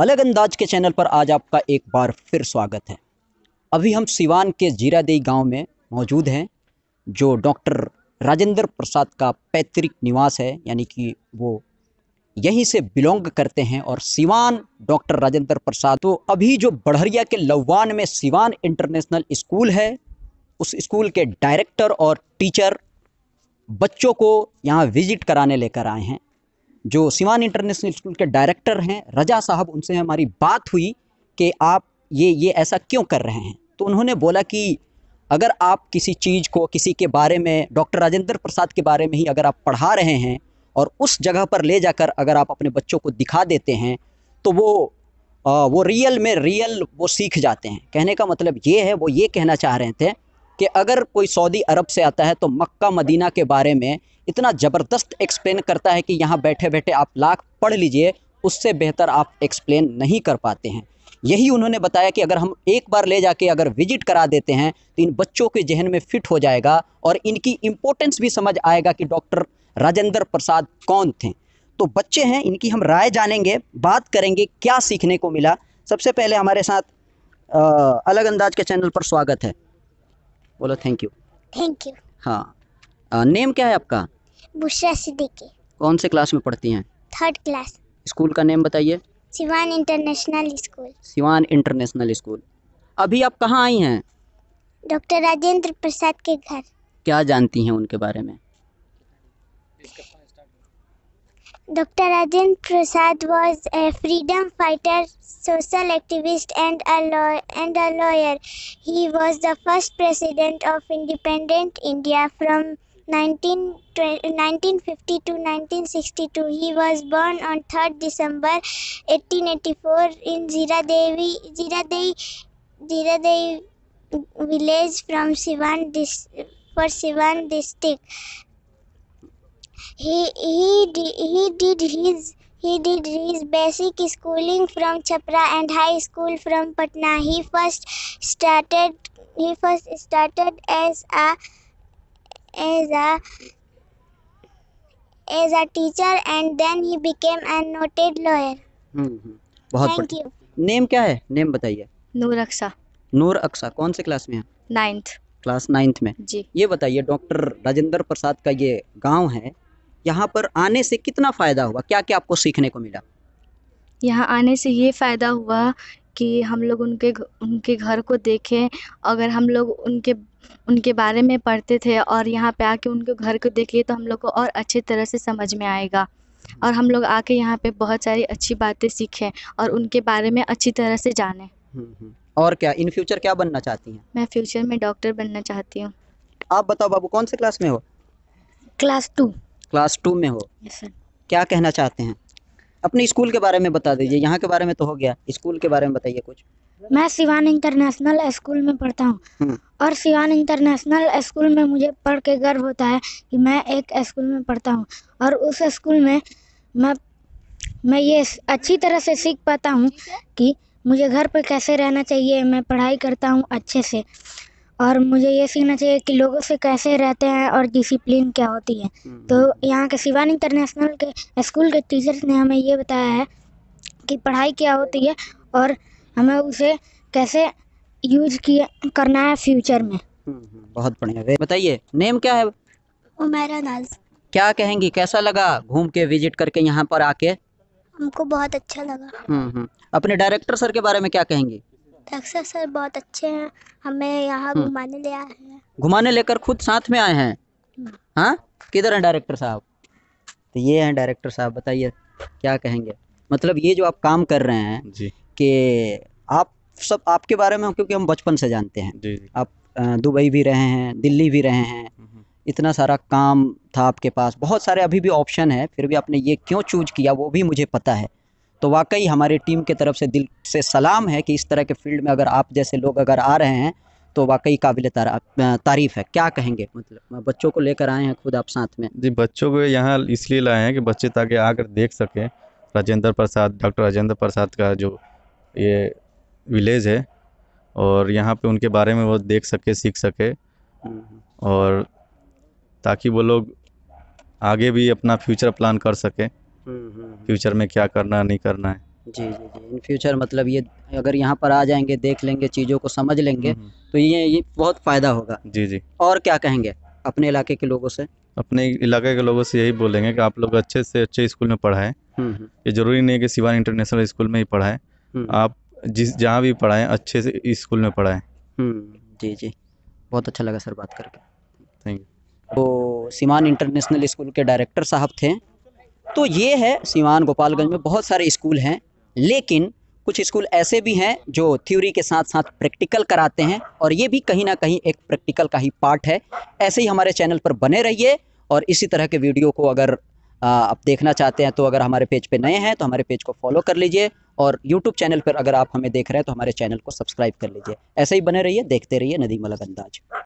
अलग अंदाज के चैनल पर आज आपका एक बार फिर स्वागत है अभी हम सिवान के जीरादेई गांव में मौजूद हैं जो डॉक्टर राजेंद्र प्रसाद का पैतृक निवास है यानी कि वो यहीं से बिलोंग करते हैं और सिवान डॉक्टर राजेंद्र प्रसाद तो अभी जो बढ़रिया के लवान में सिवान इंटरनेशनल स्कूल है उस स्कूल के डायरेक्टर और टीचर बच्चों को यहाँ विजिट कराने लेकर आए हैं जो सिवान इंटरनेशनल स्कूल के डायरेक्टर हैं रजा साहब उनसे हमारी बात हुई कि आप ये ये ऐसा क्यों कर रहे हैं तो उन्होंने बोला कि अगर आप किसी चीज़ को किसी के बारे में डॉक्टर राजेंद्र प्रसाद के बारे में ही अगर आप पढ़ा रहे हैं और उस जगह पर ले जाकर अगर आप अपने बच्चों को दिखा देते हैं तो वो आ, वो रियल में रियल वो सीख जाते हैं कहने का मतलब ये है वो ये कहना चाह रहे थे कि अगर कोई सऊदी अरब से आता है तो मक्का मदीना के बारे में इतना ज़बरदस्त एक्सप्लेन करता है कि यहाँ बैठे बैठे आप लाख पढ़ लीजिए उससे बेहतर आप एक्सप्लेन नहीं कर पाते हैं यही उन्होंने बताया कि अगर हम एक बार ले जाके अगर विजिट करा देते हैं तो इन बच्चों के जहन में फिट हो जाएगा और इनकी इम्पोर्टेंस भी समझ आएगा कि डॉक्टर राजेंद्र प्रसाद कौन थे तो बच्चे हैं इनकी हम राय जानेंगे बात करेंगे क्या सीखने को मिला सबसे पहले हमारे साथ आ, अलग अंदाज के चैनल पर स्वागत है बोलो थैंक यू थैंक यू हाँ नेम क्या है आपका बुशरा सिद्दीकी कौन से क्लास में पढ़ती हैं थर्ड क्लास स्कूल का नेम बताइए Siwan international school Siwan international school अभी आप कहाँ आई हैं डॉक्टर राजेंद्र प्रसाद के घर क्या जानती हैं उनके बारे में Dr. Rajan Prasad was a freedom fighter, social activist, and a, law- and a lawyer. He was the first president of independent India from 19, 1950 to 1962. He was born on 3rd December 1884 in Jiradevi, Jiradei, village from Sivan for Sivan district. He he he did his he did his basic schooling from Chapra and high school from Patna. He first started he first started as a as a as a teacher and then he became a noted lawyer. हम्म बहुत Thank you. Name क्या है name बताइए नूर अक्सा नूर अक्सा कौन से class में है ninth class ninth में जी ये बताइए डॉक्टर राजेंद्र प्रसाद का ये गांव है यहाँ पर आने से कितना फ़ायदा हुआ क्या क्या आपको सीखने को मिला यहाँ आने से ये फ़ायदा हुआ कि हम लोग उनके उनके घर को देखें अगर हम लोग उनके उनके बारे में पढ़ते थे और यहाँ पे आके उनके घर को देखिए तो हम लोग को और अच्छे तरह से समझ में आएगा और हम लोग आके यहाँ पे बहुत सारी अच्छी बातें सीखें और उनके बारे में अच्छी तरह से जानें हम्म, हम्म। और क्या इन फ्यूचर क्या बनना चाहती हैं मैं फ्यूचर में डॉक्टर बनना चाहती हूँ आप बताओ बाबू कौन से क्लास में हो क्लास टू क्लास टू में हो क्या कहना चाहते हैं अपने स्कूल के बारे में बता दीजिए यहाँ के बारे में तो हो गया स्कूल के बारे में बताइए कुछ मैं सिवान इंटरनेशनल स्कूल में पढ़ता हूँ हम्म। और सिवान इंटरनेशनल स्कूल में मुझे पढ़ के गर्व होता है कि मैं एक स्कूल में पढ़ता हूँ और उस स्कूल में मैं मैं ये अच्छी तरह से सीख पाता हूँ कि मुझे घर पर कैसे रहना चाहिए मैं पढ़ाई करता हूँ अच्छे से और मुझे ये सीखना चाहिए कि लोगों से कैसे रहते हैं और डिसिप्लिन क्या होती है हम्म। तो यहाँ के शिवान इंटरनेशनल के स्कूल के टीचर्स ने हमें ये बताया है कि पढ़ाई क्या होती है और हमें उसे कैसे यूज किया करना है फ्यूचर में हम्म, हम्म। बहुत बढ़िया बताइए नेम क्या है उमेरा नाल क्या कहेंगी कैसा लगा घूम के विजिट करके यहाँ पर आके हमको बहुत अच्छा लगा अपने डायरेक्टर सर के बारे में क्या कहेंगी डॉक्टर सर बहुत अच्छे हैं हमें यहाँ हम्म। घुमाने ले आए हैं घुमाने लेकर खुद साथ में आए हैं हम्म। हाँ किधर हैं डायरेक्टर साहब तो ये हैं डायरेक्टर साहब बताइए क्या कहेंगे मतलब ये जो आप काम कर रहे हैं जी कि आप सब आपके बारे में क्योंकि हम बचपन से जानते हैं जी जी। आप दुबई भी रहे हैं दिल्ली भी रहे हैं हम्म। इतना सारा काम था आपके पास बहुत सारे अभी भी ऑप्शन है फिर भी आपने ये क्यों चूज किया वो भी मुझे पता है तो वाकई हमारी टीम के तरफ से दिल से सलाम है कि इस तरह के फील्ड में अगर आप जैसे लोग अगर आ रहे हैं तो वाकई काबिल तारीफ़ है क्या कहेंगे मतलब बच्चों को लेकर आए हैं खुद आप साथ में जी बच्चों को यहाँ इसलिए लाए हैं कि बच्चे ताकि आकर देख सकें राजेंद्र प्रसाद डॉक्टर राजेंद्र प्रसाद का जो ये विलेज है और यहाँ पे उनके बारे में वो देख सके सीख सके और ताकि वो लोग आगे भी अपना फ्यूचर प्लान कर सकें हम्म, हम्म, हम्म। फ्यूचर में क्या करना है नहीं करना है जी जी जी इन फ्यूचर मतलब ये अगर यहाँ पर आ जाएंगे देख लेंगे चीज़ों को समझ लेंगे तो ये ये बहुत फ़ायदा होगा जी जी और क्या कहेंगे अपने इलाके के लोगों से अपने इलाके के लोगों से यही बोलेंगे कि आप लोग अच्छे से अच्छे स्कूल में पढ़ाएं ये ज़रूरी नहीं है कि सिवान इंटरनेशनल स्कूल में ही पढ़ाएं आप जिस जहाँ भी पढ़ाएं अच्छे से स्कूल में पढ़ाएं जी जी बहुत अच्छा लगा सर बात करके थैंक यू तो सिमान इंटरनेशनल स्कूल के डायरेक्टर साहब थे तो ये है सीवान गोपालगंज में बहुत सारे स्कूल हैं लेकिन कुछ स्कूल ऐसे भी हैं जो थ्योरी के साथ साथ प्रैक्टिकल कराते हैं और ये भी कहीं ना कहीं एक प्रैक्टिकल का ही पार्ट है ऐसे ही हमारे चैनल पर बने रहिए और इसी तरह के वीडियो को अगर आप देखना चाहते हैं तो अगर हमारे पेज पे नए हैं तो हमारे पेज को फॉलो कर लीजिए और यूट्यूब चैनल पर अगर आप हमें देख रहे हैं तो हमारे चैनल को सब्सक्राइब कर लीजिए ऐसे ही बने रहिए देखते रहिए मलक अंदाज